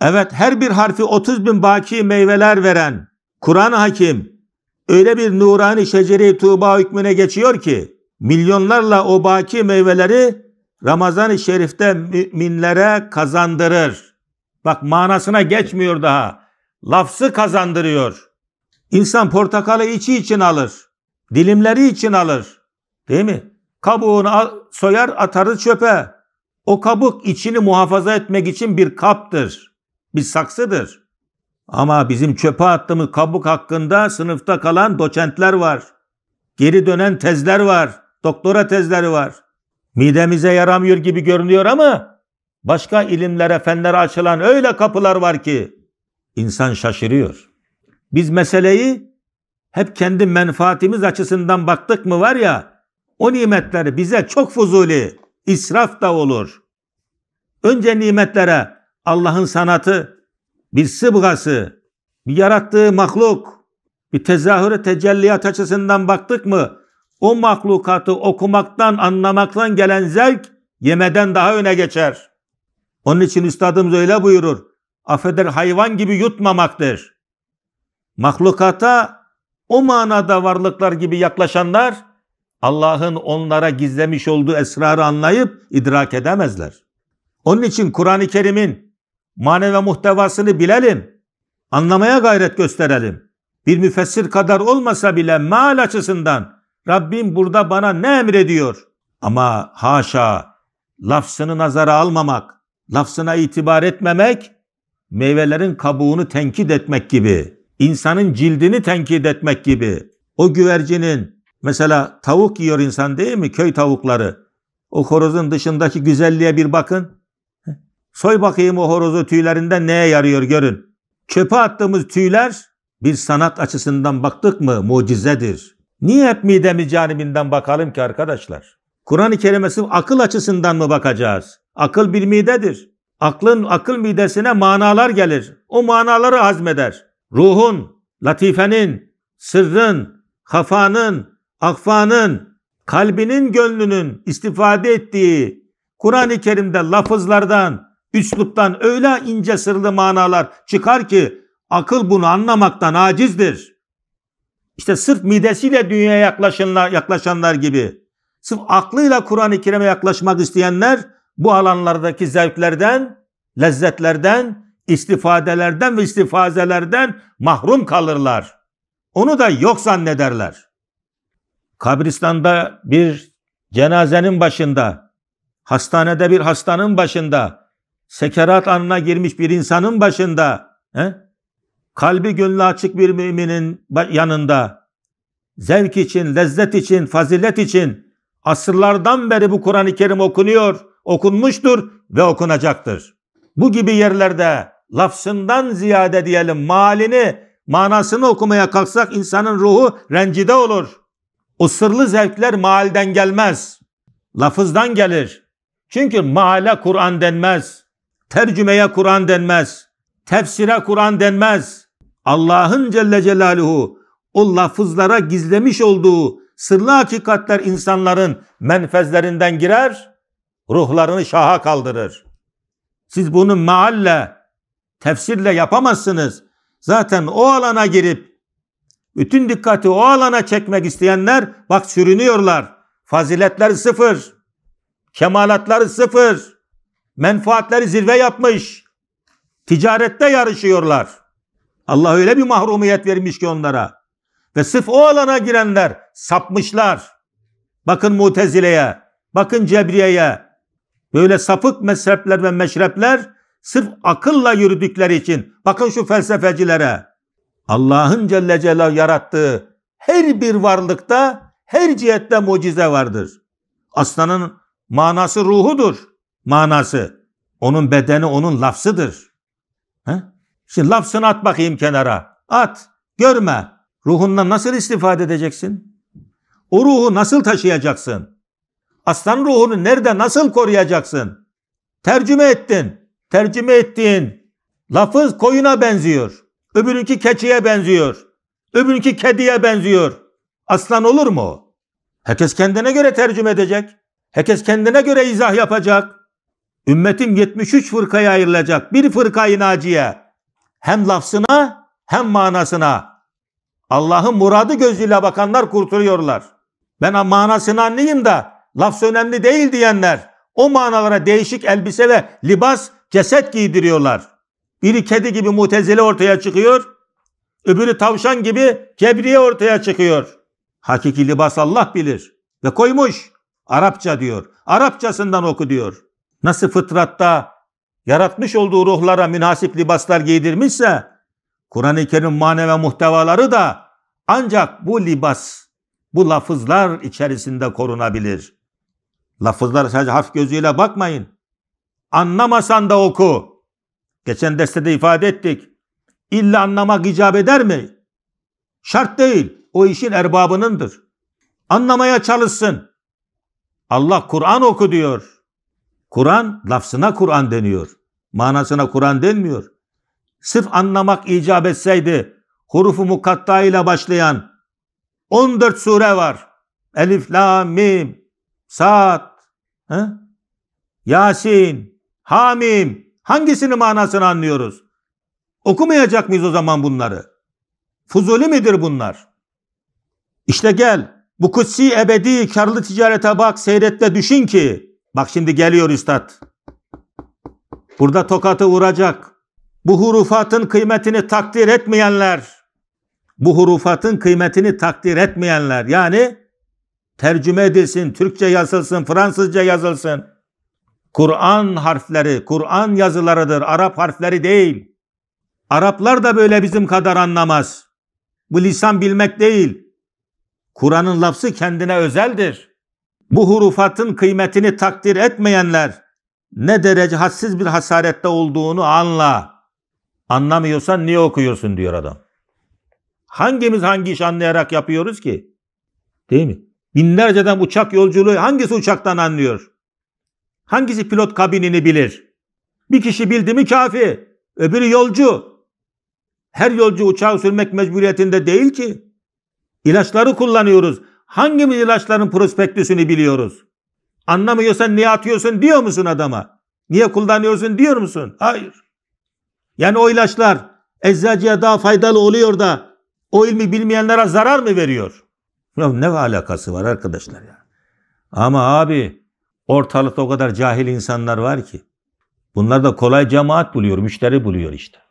Evet her bir harfi 30 bin baki meyveler veren Kur'an-ı Hakim öyle bir nurani şeceri tuğba hükmüne geçiyor ki milyonlarla o baki meyveleri Ramazan-ı Şerif'te müminlere kazandırır. Bak manasına geçmiyor daha. Lafzı kazandırıyor. İnsan portakalı içi için alır. Dilimleri için alır. Değil mi? Kabuğunu soyar atarız çöpe. O kabuk içini muhafaza etmek için bir kaptır bir saksıdır. Ama bizim çöpe attığımız kabuk hakkında sınıfta kalan doçentler var. Geri dönen tezler var. Doktora tezleri var. Midemize yaramıyor gibi görünüyor ama başka ilimlere, fenlere açılan öyle kapılar var ki insan şaşırıyor. Biz meseleyi hep kendi menfaatimiz açısından baktık mı var ya o nimetleri bize çok fuzuli, israf da olur. Önce nimetlere Allah'ın sanatı, bir sıbgası, bir yarattığı mahluk, bir tezahürü tecelliyat açısından baktık mı o mahlukatı okumaktan, anlamaktan gelen zevk yemeden daha öne geçer. Onun için üstadımız öyle buyurur. Affeder hayvan gibi yutmamaktır. Mahlukata o manada varlıklar gibi yaklaşanlar Allah'ın onlara gizlemiş olduğu esrarı anlayıp idrak edemezler. Onun için Kur'an-ı Kerim'in Manevi muhtevasını bilelim. Anlamaya gayret gösterelim. Bir müfessir kadar olmasa bile mal açısından Rabbim burada bana ne emrediyor? Ama haşa lafzını nazara almamak, lafzına itibar etmemek, meyvelerin kabuğunu tenkit etmek gibi, insanın cildini tenkit etmek gibi, o güvercinin mesela tavuk yiyor insan değil mi? Köy tavukları. O horozun dışındaki güzelliğe bir bakın. Soy bakayım o horozu tüylerinden neye yarıyor görün. Çöpe attığımız tüyler bir sanat açısından baktık mı mucizedir. Niye hep midemiz caniminden bakalım ki arkadaşlar? Kur'an-ı Kerim'e akıl açısından mı bakacağız? Akıl bir midedir. Aklın akıl midesine manalar gelir. O manaları hazmeder. Ruhun, latifenin, sırrın, hafanın, akfanın, kalbinin, gönlünün istifade ettiği Kur'an-ı Kerim'de lafızlardan, Üsluptan öyle ince sırlı manalar çıkar ki akıl bunu anlamaktan acizdir. İşte sırf midesiyle dünyaya yaklaşanlar, yaklaşanlar gibi sırf aklıyla Kur'an-ı Kerim'e yaklaşmak isteyenler bu alanlardaki zevklerden, lezzetlerden, istifadelerden ve istifazelerden mahrum kalırlar. Onu da yok zannederler. Kabristanda bir cenazenin başında, hastanede bir hastanın başında, sekerat anına girmiş bir insanın başında, he? kalbi gönlü açık bir müminin yanında, zevk için, lezzet için, fazilet için asırlardan beri bu Kur'an-ı Kerim okunuyor, okunmuştur ve okunacaktır. Bu gibi yerlerde lafzından ziyade diyelim malini, manasını okumaya kalksak insanın ruhu rencide olur. O sırlı zevkler malden gelmez. Lafızdan gelir. Çünkü maale Kur'an denmez. Tercümeye Kur'an denmez. Tefsire Kur'an denmez. Allah'ın Celle Celaluhu o lafızlara gizlemiş olduğu sırlı hakikatler insanların menfezlerinden girer, ruhlarını şaha kaldırır. Siz bunu maalle, tefsirle yapamazsınız. Zaten o alana girip bütün dikkati o alana çekmek isteyenler bak sürünüyorlar. Faziletleri sıfır, kemalatları sıfır. Menfaatleri zirve yapmış. Ticarette yarışıyorlar. Allah öyle bir mahrumiyet vermiş ki onlara. Ve sırf o alana girenler sapmışlar. Bakın Mutezile'ye, bakın Cebriye'ye. Böyle sapık mezhepler ve meşrepler sırf akılla yürüdükleri için. Bakın şu felsefecilere. Allah'ın Celle Celal yarattığı her bir varlıkta her cihette mucize vardır. Aslanın manası ruhudur manası. Onun bedeni onun lafzıdır. He? Şimdi lafzını at bakayım kenara. At. Görme. Ruhundan nasıl istifade edeceksin? O ruhu nasıl taşıyacaksın? Aslan ruhunu nerede nasıl koruyacaksın? Tercüme ettin. Tercüme ettiğin lafız koyuna benziyor. Öbürünki keçiye benziyor. Öbürünki kediye benziyor. Aslan olur mu? Herkes kendine göre tercüme edecek. Herkes kendine göre izah yapacak. Ümmetim 73 fırkaya ayrılacak. Bir fırkayı naciye. Hem lafzına hem manasına. Allah'ın muradı gözüyle bakanlar kurtuluyorlar. Ben manasını anlayayım da lafz önemli değil diyenler o manalara değişik elbise ve libas ceset giydiriyorlar. Biri kedi gibi mutezile ortaya çıkıyor. Öbürü tavşan gibi kebriye ortaya çıkıyor. Hakiki libas Allah bilir. Ve koymuş. Arapça diyor. Arapçasından oku diyor nasıl fıtratta yaratmış olduğu ruhlara münasip libaslar giydirmişse Kur'an-ı Kerim manevi muhtevaları da ancak bu libas, bu lafızlar içerisinde korunabilir. Lafızlar sadece hafif gözüyle bakmayın. Anlamasan da oku. Geçen destede ifade ettik. İlla anlamak icap eder mi? Şart değil. O işin erbabınındır. Anlamaya çalışsın. Allah Kur'an oku diyor. Kur'an lafzına Kur'an deniyor. Manasına Kur'an denmiyor. Sırf anlamak icap etseydi hurufu mukatta ile başlayan 14 sure var. Elif, La, Mim, Sa'd, Yasin, Hamim. Hangisini manasını anlıyoruz? Okumayacak mıyız o zaman bunları? Fuzuli midir bunlar? İşte gel bu kutsi ebedi karlı ticarete bak seyrette düşün ki Bak şimdi geliyor üstad. Burada tokatı vuracak. Bu hurufatın kıymetini takdir etmeyenler, bu hurufatın kıymetini takdir etmeyenler yani tercüme edilsin, Türkçe yazılsın, Fransızca yazılsın. Kur'an harfleri, Kur'an yazılarıdır, Arap harfleri değil. Araplar da böyle bizim kadar anlamaz. Bu lisan bilmek değil. Kur'an'ın lafzı kendine özeldir bu hurufatın kıymetini takdir etmeyenler ne derece hadsiz bir hasarette olduğunu anla. Anlamıyorsan niye okuyorsun diyor adam. Hangimiz hangi iş anlayarak yapıyoruz ki? Değil mi? Binlerceden uçak yolculuğu hangisi uçaktan anlıyor? Hangisi pilot kabinini bilir? Bir kişi bildi mi kafi. Öbürü yolcu. Her yolcu uçağı sürmek mecburiyetinde değil ki. İlaçları kullanıyoruz. Hangimiz ilaçların prospektüsünü biliyoruz? Anlamıyorsan niye atıyorsun diyor musun adama? Niye kullanıyorsun diyor musun? Hayır. Yani o ilaçlar eczacıya daha faydalı oluyor da o ilmi bilmeyenlere zarar mı veriyor? Ya ne alakası var arkadaşlar ya? Ama abi ortalıkta o kadar cahil insanlar var ki. Bunlar da kolay cemaat buluyor, müşteri buluyor işte.